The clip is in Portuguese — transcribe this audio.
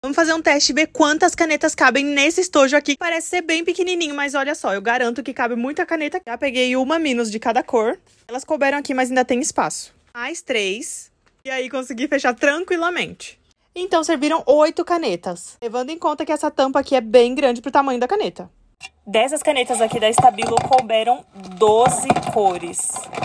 Vamos fazer um teste e ver quantas canetas cabem nesse estojo aqui. Parece ser bem pequenininho, mas olha só, eu garanto que cabe muita caneta. Já peguei uma minus de cada cor. Elas couberam aqui, mas ainda tem espaço. Mais três. E aí consegui fechar tranquilamente. Então serviram oito canetas, levando em conta que essa tampa aqui é bem grande pro tamanho da caneta. Dessas canetas aqui da Stabilo couberam 12 cores.